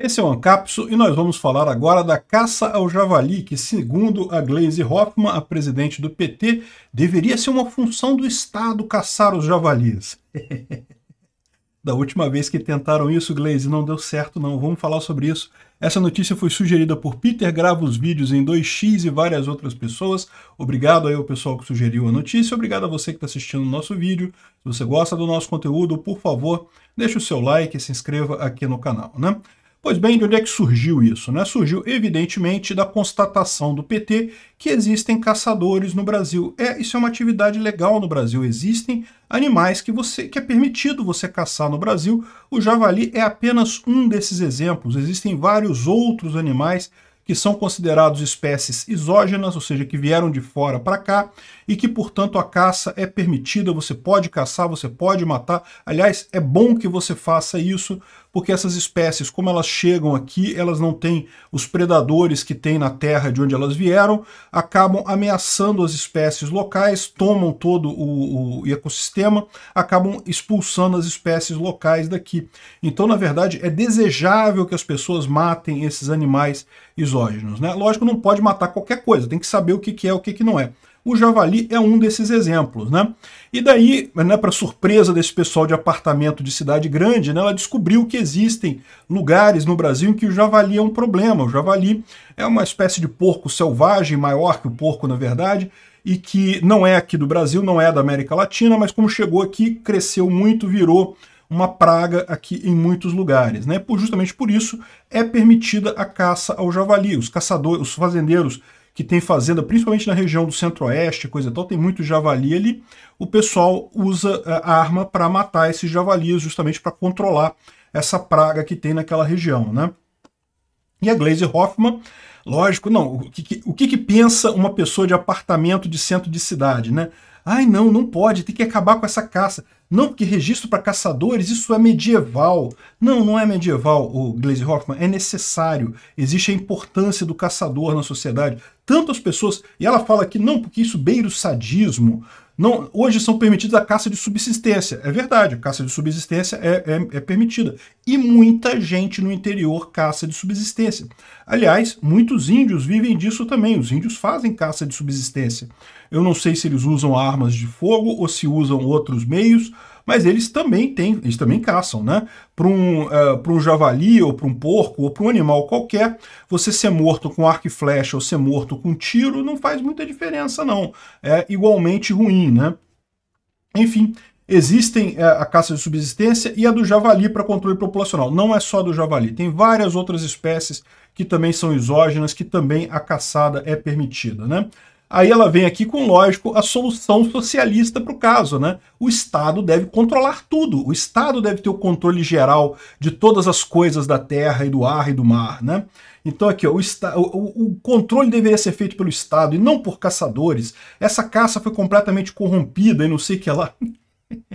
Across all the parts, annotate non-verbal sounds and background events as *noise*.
Esse é o Ancapso e nós vamos falar agora da caça ao javali, que segundo a Glaise Hoffmann, a presidente do PT, deveria ser uma função do Estado caçar os javalis. *laughs* da última vez que tentaram isso, Glaze, não deu certo não, vamos falar sobre isso. Essa notícia foi sugerida por Peter Grava os vídeos em 2x e várias outras pessoas. Obrigado aí ao pessoal que sugeriu a notícia, obrigado a você que está assistindo o nosso vídeo. Se você gosta do nosso conteúdo, por favor, deixe o seu like e se inscreva aqui no canal, né? Pois bem, de onde é que surgiu isso? Né? Surgiu, evidentemente, da constatação do PT que existem caçadores no Brasil. É, isso é uma atividade legal no Brasil. Existem animais que, você, que é permitido você caçar no Brasil. O javali é apenas um desses exemplos. Existem vários outros animais que são considerados espécies exógenas, ou seja, que vieram de fora para cá, e que, portanto, a caça é permitida, você pode caçar, você pode matar. Aliás, é bom que você faça isso, porque essas espécies, como elas chegam aqui, elas não têm os predadores que têm na terra de onde elas vieram, acabam ameaçando as espécies locais, tomam todo o, o ecossistema, acabam expulsando as espécies locais daqui. Então, na verdade, é desejável que as pessoas matem esses animais isógenos exógenos. Né? Lógico, não pode matar qualquer coisa, tem que saber o que, é é o que, que não é. O javali é um desses exemplos. Né? E daí, né, para surpresa desse pessoal de apartamento de cidade grande, né, ela descobriu que existem lugares no Brasil em que o javali é um problema. O javali é uma espécie de porco selvagem, maior que o porco, na verdade, e que não é aqui do Brasil, não é da América Latina, mas como chegou aqui, cresceu muito, virou uma praga aqui em muitos lugares. Né? Por, justamente por isso é permitida a caça ao javali. Os caçadores, os fazendeiros que têm fazenda, principalmente na região do centro-oeste, coisa tal, tem muito javali ali. O pessoal usa eh, a arma para matar esses javalis, justamente para controlar essa praga que tem naquela região, né? E a Glaze Hoffman, lógico, não, o que, o que, que pensa uma pessoa de apartamento de centro de cidade, né? Ai, não, não pode, tem que acabar com essa caça. Não, porque registro para caçadores, isso é medieval. Não, não é medieval, o Glaze Hoffman, é necessário. Existe a importância do caçador na sociedade. Tantas pessoas, e ela fala que não, porque isso beira o sadismo. Não, hoje são permitidas a caça de subsistência. É verdade, a caça de subsistência é, é, é permitida. E muita gente no interior caça de subsistência. Aliás, muitos índios vivem disso também. Os índios fazem caça de subsistência. Eu não sei se eles usam armas de fogo ou se usam outros meios, mas eles também têm, eles também caçam, né? Para um, uh, um javali ou para um porco ou para um animal qualquer, você ser morto com arco e flecha ou ser morto com tiro não faz muita diferença, não. É igualmente ruim, né? Enfim, existem é, a caça de subsistência e a do javali para controle populacional. Não é só do javali, tem várias outras espécies que também são exógenas, que também a caçada é permitida, né? Aí ela vem aqui com, lógico, a solução socialista para o caso, né? O Estado deve controlar tudo. O Estado deve ter o controle geral de todas as coisas da terra e do ar e do mar, né? Então aqui, ó, o, o, o controle deveria ser feito pelo Estado e não por caçadores. Essa caça foi completamente corrompida e não sei o que lá. *laughs*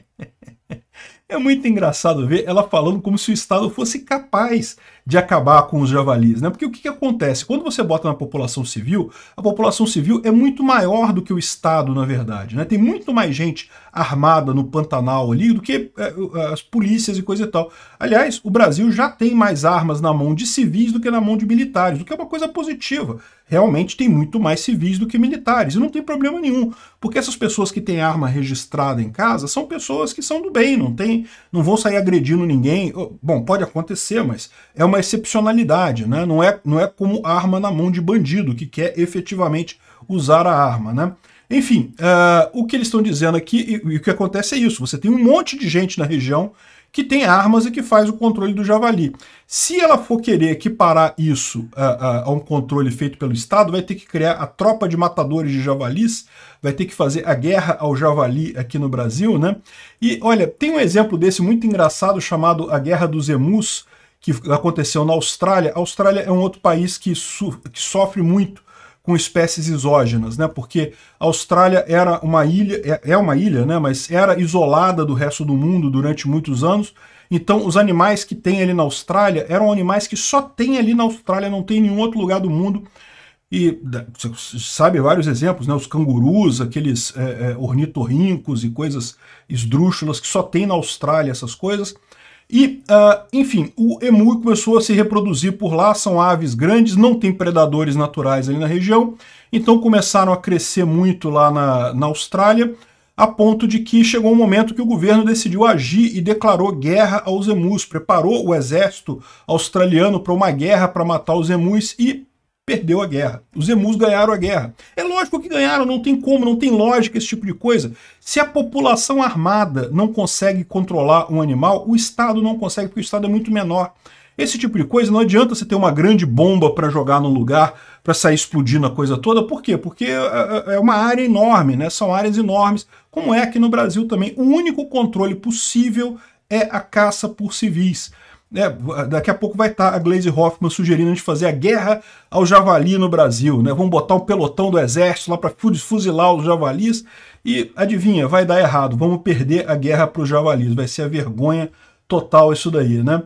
É muito engraçado ver ela falando como se o Estado fosse capaz de acabar com os javalis, né? Porque o que, que acontece? Quando você bota na população civil, a população civil é muito maior do que o Estado, na verdade, né? Tem muito mais gente armada no Pantanal ali do que eh, as polícias e coisa e tal. Aliás, o Brasil já tem mais armas na mão de civis do que na mão de militares, o que é uma coisa positiva. Realmente tem muito mais civis do que militares, e não tem problema nenhum, porque essas pessoas que têm arma registrada em casa são pessoas que são do bem, não tem, não vão sair agredindo ninguém. Bom, pode acontecer, mas é uma uma excepcionalidade, né? não, é, não é como arma na mão de bandido que quer efetivamente usar a arma. Né? Enfim, uh, o que eles estão dizendo aqui e, e, o que acontece é isso: você tem um monte de gente na região que tem armas e que faz o controle do javali. Se ela for querer equiparar isso eh, eh, a um controle feito pelo Estado, vai ter que criar a tropa de matadores de javalis, vai ter que fazer a guerra ao javali aqui no Brasil, né? E olha, tem um exemplo desse muito engraçado chamado A Guerra dos Emus, que aconteceu na Austrália. A Austrália é um outro país que, so, que sofre muito com espécies exógenas, né? Porque a Austrália era uma ilha, é, é uma ilha, né? Mas era isolada do resto do mundo durante muitos anos. Então, os animais que tem ali na Austrália eram animais que só tem ali na Austrália, não tem em nenhum outro lugar do mundo. E você sabe vários exemplos, né? Os cangurus, aqueles é, é, ornitorrincos e coisas esdrúxulas que só tem na Austrália essas coisas. E, uh, enfim, o emu começou a se reproduzir por lá, são aves grandes, não tem predadores naturais ali na região, então começaram a crescer muito lá na, na Austrália, a ponto de que chegou um momento que o governo decidiu agir e declarou guerra aos emus, preparou o exército australiano para uma guerra para matar os emus e perdeu a guerra. Os emus ganharam a guerra. É lógico que ganharam, não tem como, não tem lógica esse tipo de coisa. Se a população armada não consegue controlar um animal, o Estado não consegue, porque o Estado é muito menor. Esse tipo de coisa não adianta você ter uma grande bomba para jogar no lugar, para sair explodindo a coisa toda. Por quê? Porque é, é, é uma área enorme, né? São áreas enormes, como é aqui no Brasil também. O único controle possível é a caça por civis. Né? Ah, daqui a pouco vai estar tá a Glaze Hoffman sugerindo a gente fazer a guerra ao javali no Brasil. Né? Vamos botar um pelotão do exército lá para fuzilar os javalis. E adivinha, vai dar errado. Vamos perder a guerra para os javalis. Vai ser a vergonha total isso daí, né?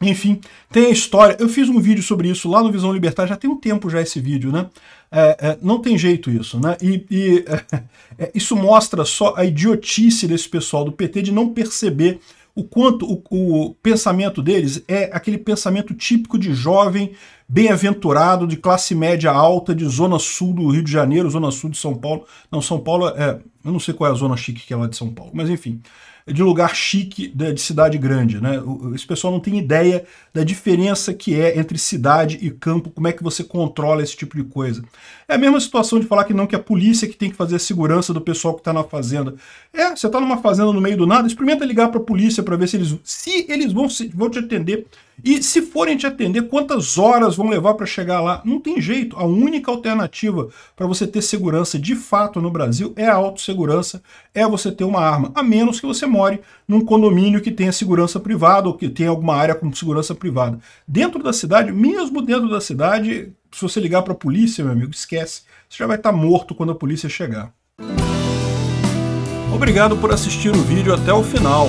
Enfim, tem a história. Eu fiz um vídeo sobre isso lá no Visão Libertar, já tem um tempo já esse vídeo, né? É, é, não tem jeito isso, né? E, e *laughs* é, isso mostra só a idiotice desse pessoal do PT de não perceber o quanto o, o pensamento deles é aquele pensamento típico de jovem bem-aventurado de classe média alta de zona sul do Rio de Janeiro, zona sul de São Paulo. Não, São Paulo é. Eu não sei qual é a zona chique que é lá de São Paulo, mas enfim. É de lugar chique de cidade grande, né? Esse pessoal não tem ideia da diferença que é entre cidade e campo, como é que você controla esse tipo de coisa. É a mesma situação de falar que não, que a polícia que tem que fazer a segurança do pessoal que está na fazenda. É, você está numa fazenda no meio do nada, experimenta ligar para a polícia para ver se eles, se eles vão, se, vão te atender e se forem te atender, quantas horas vão levar para chegar lá? Não tem jeito. A única alternativa para você ter segurança de fato no Brasil é a autossegurança, é você ter uma arma, a menos que você more num condomínio que tenha segurança privada ou que tenha alguma área com segurança privada. Dentro da cidade, mesmo dentro da cidade, se você ligar para a polícia, meu amigo, esquece. Você já vai estar tá morto quando a polícia chegar. Obrigado por assistir o vídeo até o final.